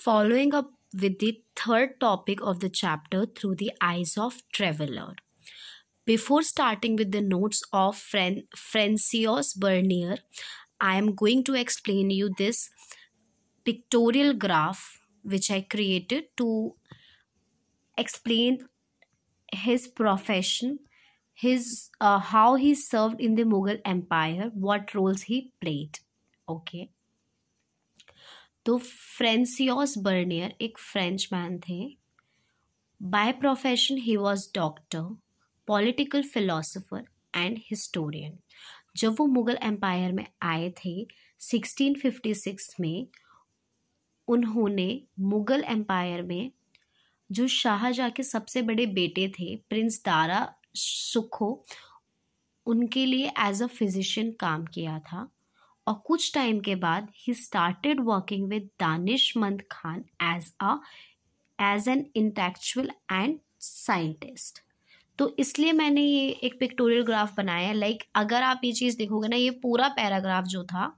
following up with the third topic of the chapter through the eyes of traveler. Before starting with the notes of Fran- Francios Bernier, I am going to explain you this pictorial graph which I created to explain his profession, his uh, how he served in the Mughal Empire, what roles he played. Okay. तो Francois Bernier एक French man थे by profession he was doctor political philosopher and historian जब वो Mughal empire में आए थे 1656 में उन्होंने मुग़ल एम्पायर में जो शाहजहाँ के सबसे बड़े बेटे थे प्रिंस दारा सुखो उनके लिए एज अ फिजिशियन काम किया था और कुछ टाइम के बाद ही started working with Danishmand Khan as a as an intellectual and scientist तो इसलिए मैंने ये एक पिक्टोरियल ग्राफ बनाया है लाइक अगर आप ये चीज़ देखोगे ना ये पूरा पैराग्राफ जो था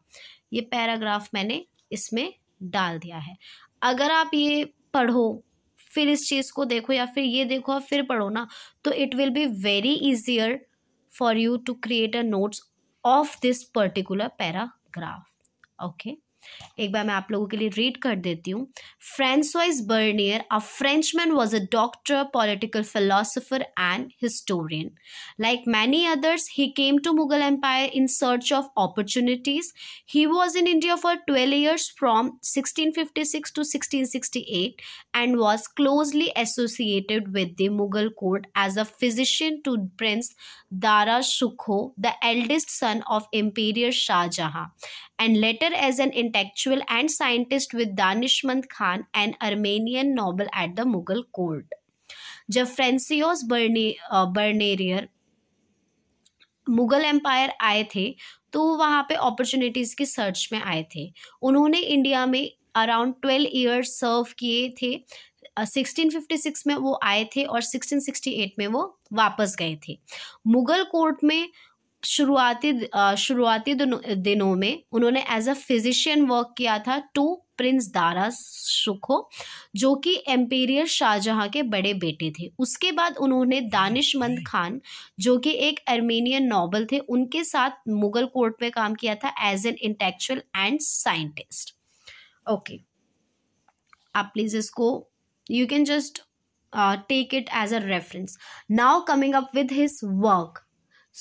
ये पैराग्राफ मैंने इसमें डाल दिया है अगर आप ये पढ़ो फिर इस चीज़ को देखो या फिर ये देखो और फिर पढ़ो ना तो it will be very easier for you to create a notes of this particular paragraph okay एक बार मैं आप लोगों के लिए रीड कर देती हूँ Francois Bernier a Frenchman was a doctor political philosopher and historian like many others he came to Mughal empire in search of opportunities he was in India for twelve years from to sixteen sixty eight and was closely associated with the Mughal court as a physician to prince Dara Shukoh the eldest son of emperor Shahjahan and later as an intellectual and scientist with Danishmand Khan, an Armenian noble at the Mughal court. जब Francois Berne Bernier Mughal empire आए थे तो वहाँ पे opportunities की search में आए थे उन्होंने इंडिया में अराउंड ट्वेल्व ईयर्स सर्व किए थे सिक्सटीन फिफ्टी सिक्स में वो आए थे और सिक्सटीन सिक्सटी एट में वो वापस गए थे मुगल कोर्ट में शुरुआती शुरुआती दिनों में उन्होंने एज अ फिजिशियन वर्क किया था टू प्रिंस दारा सुखो जो कि एम्पेरियर शाहजहां के बड़े बेटे थे उसके बाद उन्होंने दानिशमंद खान जो कि एक अर्मेनियन नॉबल थे उनके साथ मुगल कोर्ट में काम किया था as an intellectual and scientist okay आप प्लीज़ इसको you can just take it as a reference now coming up with his work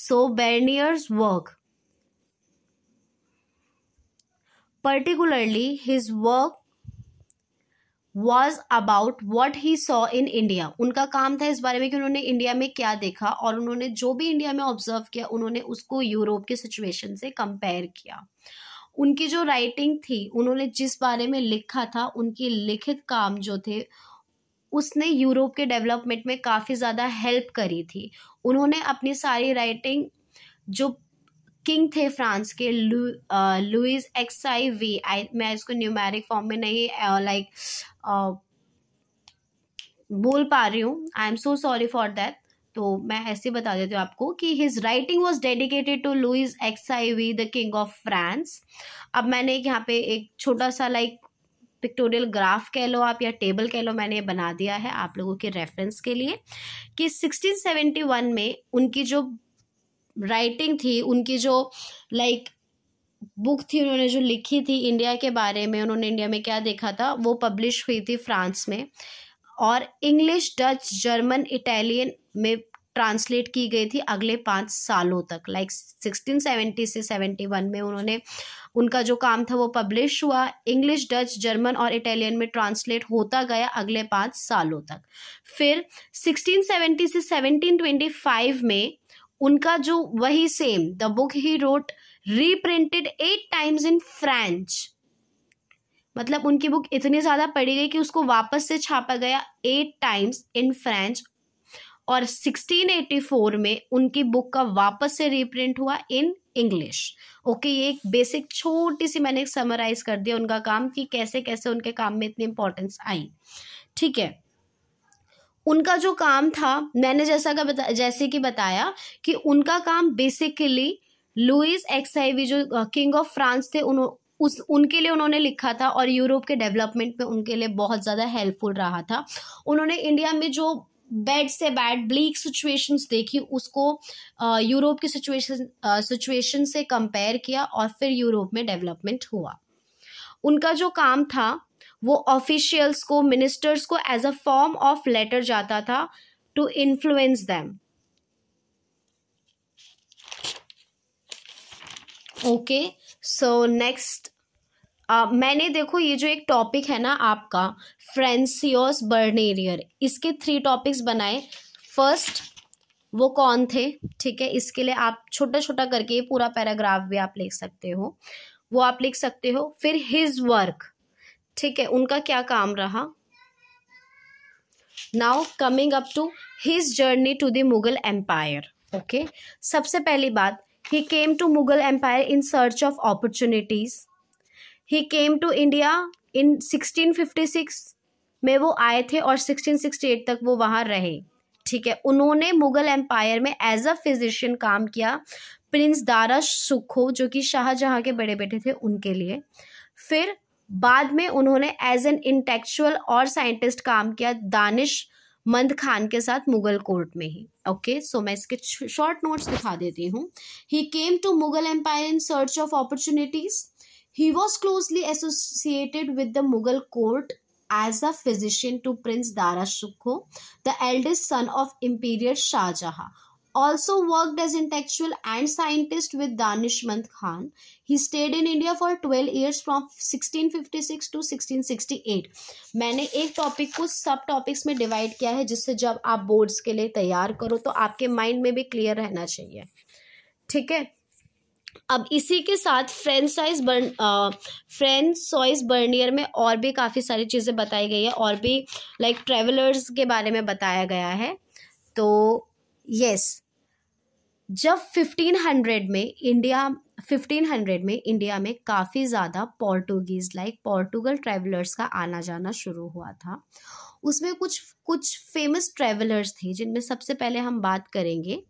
so Bernier's work particularly his work was about what he saw in India उनका काम था इस बारे में कि उन्होंने इंडिया में क्या देखा और उन्होंने जो भी इंडिया में ऑब्जर्व किया उन्होंने उसको यूरोप के सिचुएशन से कंपेयर किया उनकी जो राइटिंग थी उन्होंने जिस बारे में लिखा था उनके लिखित काम जो थे उसने यूरोप के डेवलपमेंट में काफ़ी ज़्यादा हेल्प करी थी उन्होंने अपनी सारी राइटिंग जो किंग थे फ्रांस के लू, Louis X I V I मैं इसको न्यूमेरिक फॉर्म में नहीं लाइक बोल पा रही हूँ I am so sorry for that तो मैं ऐसे बता देती हूँ आपको कि his writing was dedicated to Louis X I V the king of France अब मैंने यहाँ पे एक छोटा सा लाइक पिक्टोरियल ग्राफ कह लो आप या टेबल कह लो मैंने बना दिया है आप लोगों के रेफरेंस के लिए कि 1671 में उनकी जो राइटिंग थी उनकी जो लाइक बुक थी उन्होंने जो लिखी थी इंडिया के बारे में उन्होंने इंडिया में क्या देखा था वो पब्लिश हुई थी फ्रांस में और इंग्लिश डच जर्मन इटालियन में ट्रांसलेट की गई थी अगले पाँच सालों तक लाइक like 1670 से 71 में उन्होंने उनका जो काम था वो पब्लिश हुआ इंग्लिश डच जर्मन और इटालियन में ट्रांसलेट होता गया अगले पाँच सालों तक फिर 1670 से 1725 में उनका जो वही सेम द बुक ही wrote reprinted eight times in French मतलब उनकी बुक इतनी ज़्यादा पढ़ी गई कि उसको वापस से छापा गया एट टाइम्स इन फ्रेंच और 1684 में उनकी बुक का वापस से रिप्रिंट हुआ इन इंग्लिश ओके ये एक बेसिक छोटी सी मैंने समराइज कर दिया उनका काम कि कैसे कैसे उनके काम में इतनी इंपॉर्टेंस आई ठीक है उनका जो काम था मैंने जैसा का बता जैसे कि बताया कि उनका काम बेसिकली लुइस एक्साइवी जो किंग ऑफ फ्रांस थे उन उस उनके लिए उन्होंने लिखा था और यूरोप के डेवलपमेंट में उनके लिए बहुत ज़्यादा हेल्पफुल रहा था उन्होंने इंडिया में जो बेड से बैड ब्लीक सिचुएशंस देखी उसको यूरोप की सिचुएशन सिचुएशन से कंपेयर किया और फिर यूरोप में डेवलपमेंट हुआ उनका जो काम था वो ऑफिशियल्स को मिनिस्टर्स को as a form of letter जाता था to influence them okay so next uh, मैंने देखो ये जो एक टॉपिक है ना आपका फ्रेंसियोस बर्नेरियर इसके थ्री टॉपिक्स बनाए फर्स्ट वो कौन थे ठीक है इसके लिए आप छोटा छोटा करके पूरा पैराग्राफ भी आप लिख सकते हो वो आप लिख सकते हो फिर हिज वर्क ठीक है उनका क्या काम रहा now coming up to his journey to the Mughal empire okay सबसे पहली बात he came to Mughal empire in search of opportunities he came to India in 1656 में वो आए थे और 1668 तक वो वहाँ रहे ठीक है उन्होंने मुगल एम्पायर में एज अ फिजिशियन काम किया प्रिंस दारा सुखो जो कि शाहजहाँ के बड़े बेटे थे उनके लिए फिर बाद में उन्होंने एज एन इंटेक्चुअल और साइंटिस्ट काम किया दानिश मंद खान के साथ मुगल कोर्ट में ही ओके सो मैं इसके शॉर्ट नोट्स दिखा देती हूँ he came to Mughal empire in search of opportunities He was closely associated with the Mughal court as a physician to Prince Dara Shukho, the eldest son of imperial Shah Jahan. Also worked as intellectual and scientist with Danishmand Khan. He stayed in India for 12 years from 1656 to 1668. maine ek topic ko sub topics mein divide kiya hai jisse jab aap boards ke liye taiyar karo to aapke mind mein bhi clear rehna chahiye theek hai अब इसी के साथ Francois Bern Francois Bernier में और भी काफ़ी सारी चीज़ें बताई गई है और भी लाइक like, ट्रेवलर्स के बारे में बताया गया है तो यस जब 1500 में इंडिया 1500 में इंडिया में काफ़ी ज़्यादा पोर्टुगीज़ लाइक पोर्टुगल ट्रेवलर्स का आना जाना शुरू हुआ था उसमें कुछ कुछ फेमस ट्रैवलर्स थे जिनमें सबसे पहले हम बात करेंगे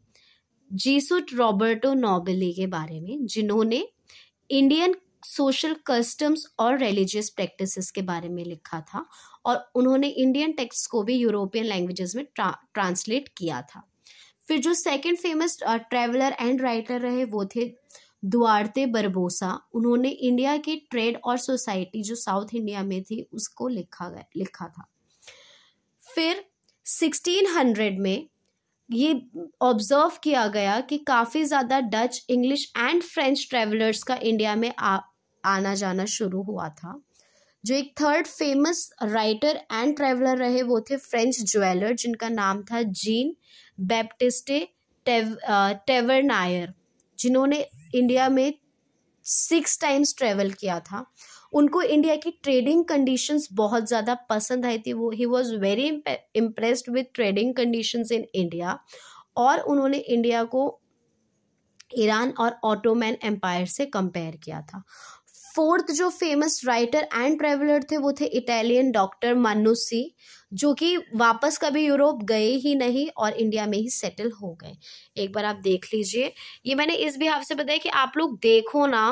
जीसुट रॉबर्टो नोबेले के बारे में जिन्होंने इंडियन सोशल कस्टम्स और रिलीजियस प्रैक्टिसेस के बारे में लिखा था और उन्होंने इंडियन टेक्स्ट को भी यूरोपियन लैंग्वेजेस में ट्रा, ट्रांसलेट किया था फिर जो second famous traveller and writer रहे वो थे द्वारते बरबोसा उन्होंने इंडिया की ट्रेड और सोसाइटी जो साउथ इंडिया में थी उसको लिखा गया लिखा था फिर 1600 में ये ऑब्जर्व किया गया कि काफ़ी ज़्यादा Dutch English and French travellers का इंडिया में आ, आना जाना शुरू हुआ था जो एक third famous writer and traveller रहे वो थे फ्रेंच ज्वेलर जिनका नाम था जीन बैप्टिस्टे टेव, टेवरनायर जिन्होंने इंडिया में सिक्स टाइम्स ट्रेवल किया था उनको इंडिया की ट्रेडिंग कंडीशंस बहुत ज़्यादा पसंद आई थी वो he was very impressed with trading conditions in India और उन्होंने इंडिया को ईरान और ऑटोमैन एम्पायर से कंपेयर किया था फोर्थ जो फेमस राइटर एंड ट्रेवलर थे वो थे इटालियन डॉक्टर मानुसी जो कि वापस कभी यूरोप गए ही नहीं और इंडिया में ही सेटल हो गए एक बार आप देख लीजिए ये मैंने इस बिहाफ से बताया कि आप लोग देखो ना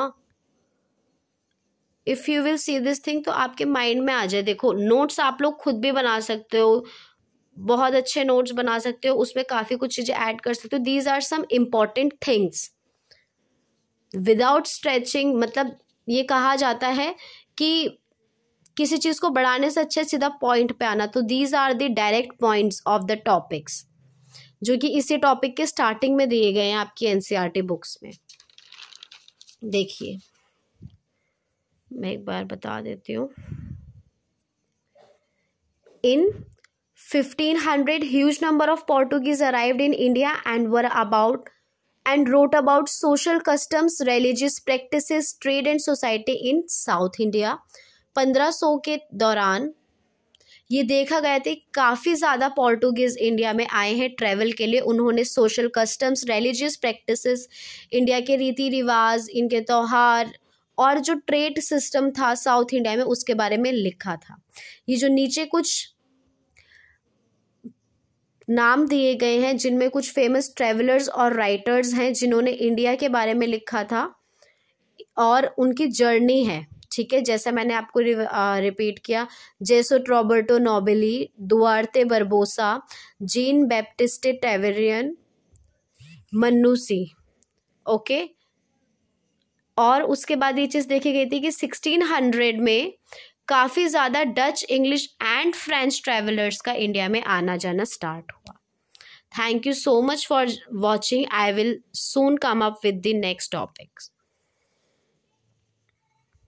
if you will see this thing तो आपके माइंड में आ जाए देखो नोट्स आप लोग खुद भी बना सकते हो बहुत अच्छे नोट्स बना सकते हो उसमें काफ़ी कुछ चीज़ें ऐड कर सकते हो these are some important things without stretching मतलब ये कहा जाता है कि किसी चीज़ को बढ़ाने से अच्छा सीधा पॉइंट पे आना तो these are the direct points of the topics जो कि इसी टॉपिक के स्टार्टिंग में दिए गए हैं आपकी एनसीईआरटी बुक्स e में देखिए मैं एक बार बता देती हूँ in fifteen hundred huge number of Portuguese arrive in India and were about and wrote about social customs religious practice trade and society in South India पंद्रह सौ के दौरान ये देखा गया था काफ़ी ज़्यादा पोर्टुगीज इंडिया में आए हैं ट्रेवल के लिए उन्होंने social customs religious practice India के रीति रिवाज इनके त्यौहार और जो ट्रेड सिस्टम था साउथ इंडिया में उसके बारे में लिखा था ये जो नीचे कुछ नाम दिए गए हैं जिनमें कुछ फेमस ट्रेवलर्स और राइटर्स हैं जिन्होंने इंडिया के बारे में लिखा था और उनकी जर्नी है ठीक है जैसा मैंने आपको रिपीट किया Jesuit Roberto Nobili Duarte Barbosa Jean Baptiste Tavernier Manucci okay और उसके बाद ये चीज़ देखी गई थी कि 1600 में काफ़ी ज़्यादा Dutch English and French travellers का इंडिया में आना जाना स्टार्ट हुआ thank you so much for watching I will soon come up with the next topics